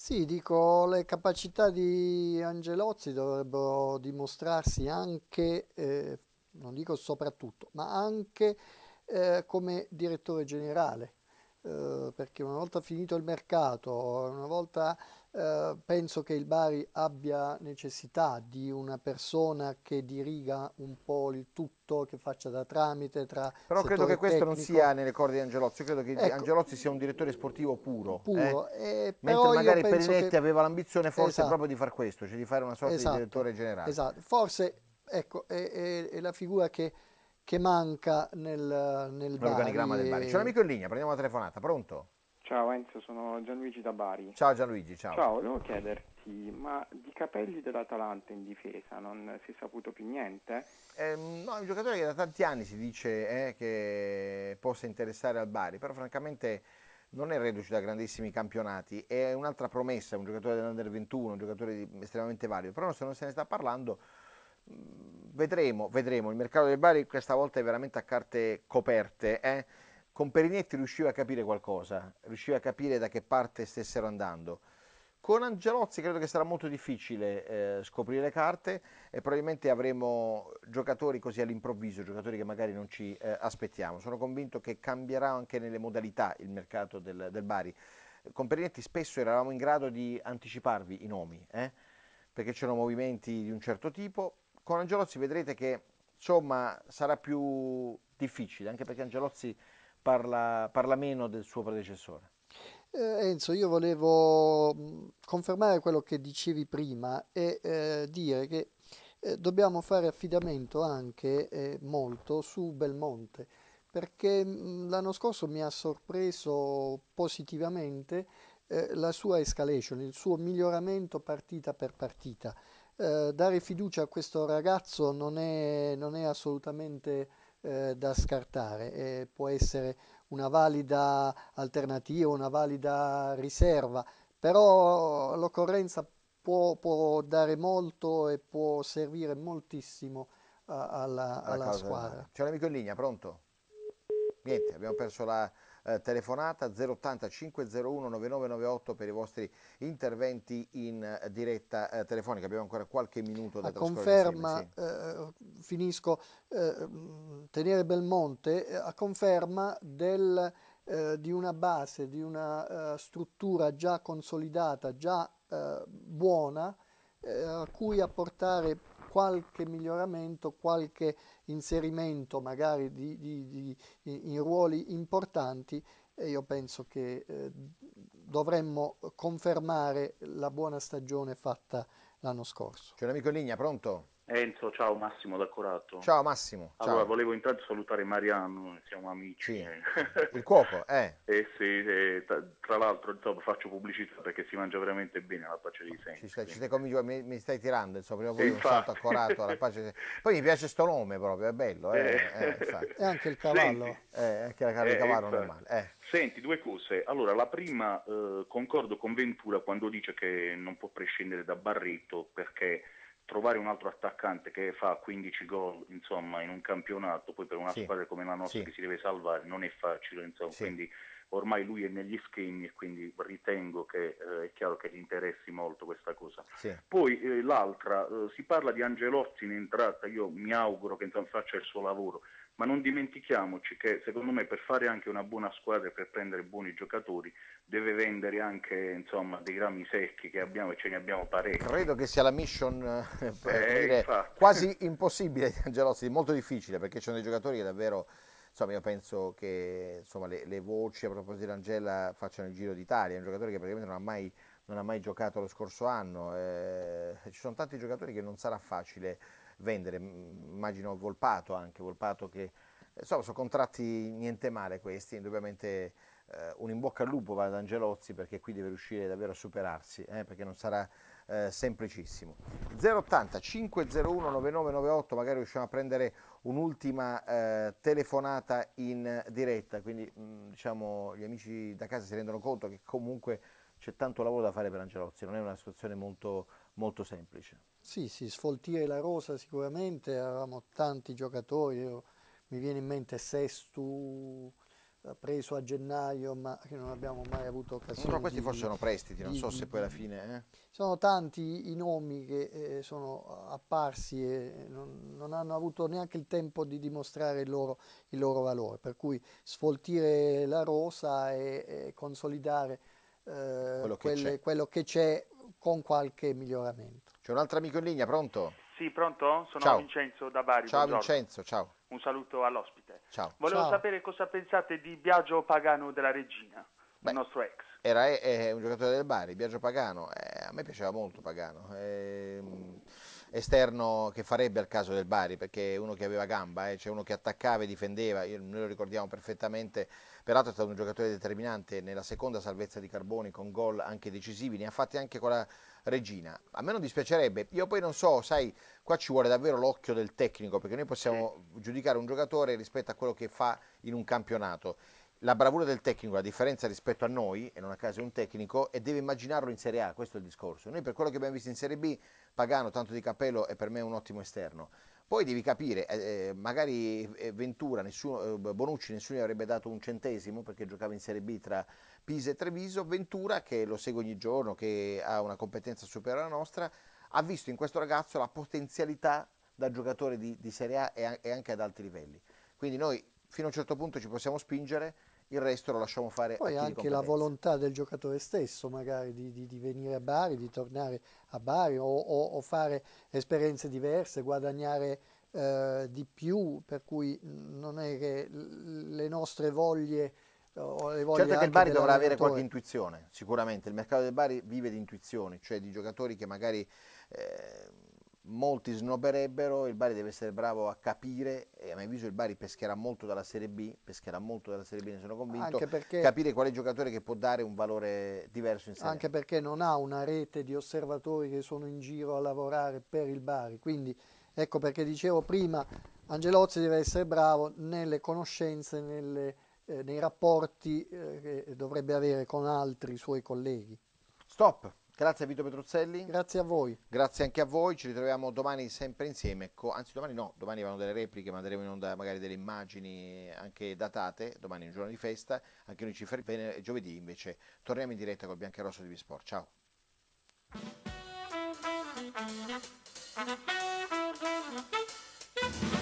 Sì, dico, le capacità di Angelozzi dovrebbero dimostrarsi anche, eh, non dico soprattutto, ma anche eh, come direttore generale, eh, perché una volta finito il mercato, una volta eh, penso che il Bari abbia necessità di una persona che diriga un po' il tutto, che faccia da tramite tra Però credo che questo tecnico. non sia nelle corde di Angelozzi, io credo che ecco, Angelozzi sia un direttore sportivo puro, eh. puro. Eh? mentre magari Perinetti che... aveva l'ambizione forse esatto. proprio di far questo, cioè di fare una sorta esatto. di direttore generale. Esatto, forse ecco, è, è, è la figura che che manca nel, nel L'organigramma del Bari. C'è un amico in linea, prendiamo la telefonata, pronto? Ciao Enzo, sono Gianluigi da Bari. Ciao Gianluigi, ciao. Ciao, volevo chiederti, ma di capelli dell'Atalanta in difesa non si è saputo più niente? Eh, no, è un giocatore che da tanti anni si dice eh, che possa interessare al Bari, però francamente non è reduce da grandissimi campionati, è un'altra promessa, un giocatore dell'Under 21, un giocatore estremamente valido, però se non se ne sta parlando mm, vedremo, vedremo, il mercato del Bari questa volta è veramente a carte coperte. Eh? Con Perinetti riusciva a capire qualcosa, riusciva a capire da che parte stessero andando. Con Angelozzi credo che sarà molto difficile eh, scoprire le carte e probabilmente avremo giocatori così all'improvviso, giocatori che magari non ci eh, aspettiamo. Sono convinto che cambierà anche nelle modalità il mercato del, del Bari. Con Perinetti spesso eravamo in grado di anticiparvi i nomi, eh? perché c'erano movimenti di un certo tipo. Con Angelozzi vedrete che insomma sarà più difficile, anche perché Angelozzi parla, parla meno del suo predecessore. Eh, Enzo, io volevo mm, confermare quello che dicevi prima e eh, dire che eh, dobbiamo fare affidamento anche eh, molto su Belmonte, perché mm, l'anno scorso mi ha sorpreso positivamente eh, la sua escalation, il suo miglioramento partita per partita. Eh, dare fiducia a questo ragazzo non è, non è assolutamente eh, da scartare e può essere una valida alternativa, una valida riserva, però l'occorrenza può, può dare molto e può servire moltissimo alla, alla, alla squadra. C'è un amico in linea, pronto? Niente, abbiamo perso la eh, telefonata 080 501 9998 per i vostri interventi in eh, diretta eh, telefonica. Abbiamo ancora qualche minuto da A conferma, insieme, sì. Eh, finisco, eh, tenere Belmonte eh, a conferma del, di una base, di una struttura già consolidata, già buona, a cui apportare qualche miglioramento, qualche inserimento magari di, di, di, in ruoli importanti e io penso che eh, dovremmo confermare la buona stagione fatta l'anno scorso. C'è un amico in linea, pronto? Enzo, ciao Massimo da Corato. Ciao Massimo. Allora, volevo intanto salutare Mariano, siamo amici. Sì. Il cuoco, eh. eh sì, eh, tra, tra l'altro insomma, faccio pubblicità perché si mangia veramente bene alla pace di Sensi. Ci stai, ci stai mi, mi, stai tirando, insomma, prima o poi un salto alla pace di Poi mi piace sto nome proprio, è bello, eh. eh, eh e anche il cavallo. Senti, eh, eh, anche la carne di cavallo non è male. Senti, due cose. Allora, la prima, concordo con Ventura quando dice che non può prescindere da Barretto perché trovare un altro attaccante che fa 15 gol insomma, in un campionato, poi per una sì. squadra come la nostra sì. che si deve salvare non è facile, insomma, sì. quindi ormai lui è negli schemi e quindi ritengo che eh, è chiaro che gli interessi molto questa cosa. Poi eh, l'altra, eh, si parla di Angelotti in entrata, io mi auguro che insomma, faccia il suo lavoro, ma non dimentichiamoci che secondo me per fare anche una buona squadra e per prendere buoni giocatori deve vendere anche insomma, dei rami secchi che abbiamo e ce ne abbiamo parecchi. Credo che sia la mission eh, eh dire, quasi impossibile di Angelozzi, molto difficile perché ci sono dei giocatori che davvero, insomma io penso che insomma, le, le, voci a proposito di Angela facciano il giro d'Italia, è un giocatore che praticamente non ha mai, non ha mai giocato lo scorso anno, eh, ci sono tanti giocatori che non sarà facile vendere, immagino Volpato anche, Volpato che eh, insomma sono contratti niente male questi, indubbiamente eh, un in bocca al lupo va ad Angelozzi perché qui deve riuscire davvero a superarsi, eh, perché non sarà eh, semplicissimo. 080 501 9998, magari riusciamo a prendere un'ultima eh, telefonata in diretta, quindi mh, mm, diciamo, gli amici da casa si rendono conto che comunque c'è tanto lavoro da fare per Angelozzi, non è una situazione molto, molto semplice. Sì, sì, sfoltire la rosa sicuramente, avevamo tanti giocatori, Io, mi viene in mente Sestu, eh, preso a gennaio ma che non abbiamo mai avuto occasione. Però questi di, forse sono prestiti, non di, so se poi alla fine... Eh. Sono tanti i nomi che eh, sono apparsi e non, non, hanno avuto neanche il tempo di dimostrare il loro, il loro valore, per cui sfoltire la rosa e, e consolidare eh, quello, quelle, quello che c'è con qualche miglioramento. C'è un altro amico in linea, pronto? Sì, pronto? Sono ciao. Vincenzo da Bari. Ciao buongiorno. Vincenzo, ciao. Un saluto all'ospite. Ciao. Volevo ciao. sapere cosa pensate di Biagio Pagano della Regina, Beh, il nostro ex. Era è, è un giocatore del Bari, Biagio Pagano. Eh, a me piaceva molto Pagano. Eh, esterno che farebbe al caso del Bari, perché uno che aveva gamba, eh, cioè uno che attaccava e difendeva, noi lo ricordiamo perfettamente, peraltro è stato un giocatore determinante nella seconda salvezza di Carboni con gol anche decisivi, ne ha fatti anche con la Regina. A me non dispiacerebbe, io poi non so, sai, qua ci vuole davvero l'occhio del tecnico, perché noi possiamo sì. giudicare un giocatore rispetto a quello che fa in un campionato la bravura del tecnico, la differenza rispetto a noi, e non a caso è un tecnico, e deve immaginarlo in Serie A, questo è il discorso. Noi per quello che abbiamo visto in Serie B, Pagano, tanto di cappello, è per me un ottimo esterno. Poi devi capire, eh, eh magari eh, Ventura, nessuno, eh, Bonucci, nessuno gli avrebbe dato un centesimo perché giocava in Serie B tra Pisa e Treviso, Ventura che lo segue ogni giorno, che ha una competenza superiore alla nostra, ha visto in questo ragazzo la potenzialità da giocatore di, di Serie A e, a e anche ad alti livelli. Quindi noi fino a un certo punto ci possiamo spingere, il resto lo lasciamo fare poi anche la volontà del giocatore stesso magari di, di, di, venire a Bari di tornare a Bari o, o, o fare esperienze diverse guadagnare eh, di più per cui non è che le nostre voglie eh, voglie certo che il Bari dovrà avere qualche intuizione sicuramente il mercato del Bari vive di intuizioni cioè di giocatori che magari eh, molti snobberebbero, il Bari deve essere bravo a capire, e a mio avviso il Bari pescherà molto dalla Serie B, pescherà molto dalla Serie B, ne sono convinto, anche perché, capire quale giocatore che può dare un valore diverso in Serie Anche perché non ha una rete di osservatori che sono in giro a lavorare per il Bari, quindi ecco perché dicevo prima, Angelozzi deve essere bravo nelle conoscenze, nelle, eh, nei rapporti eh, che dovrebbe avere con altri suoi colleghi. Stop. Grazie a Vito Petruzzelli. Grazie a voi. Grazie anche a voi, ci ritroviamo domani sempre insieme, anzi domani no, domani vanno delle repliche, manderemo in onda magari delle immagini anche datate, domani è un giorno di festa, anche noi ci fermiamo, giovedì invece torniamo in diretta col Bianca Rosso di Visport. Ciao. Thank you.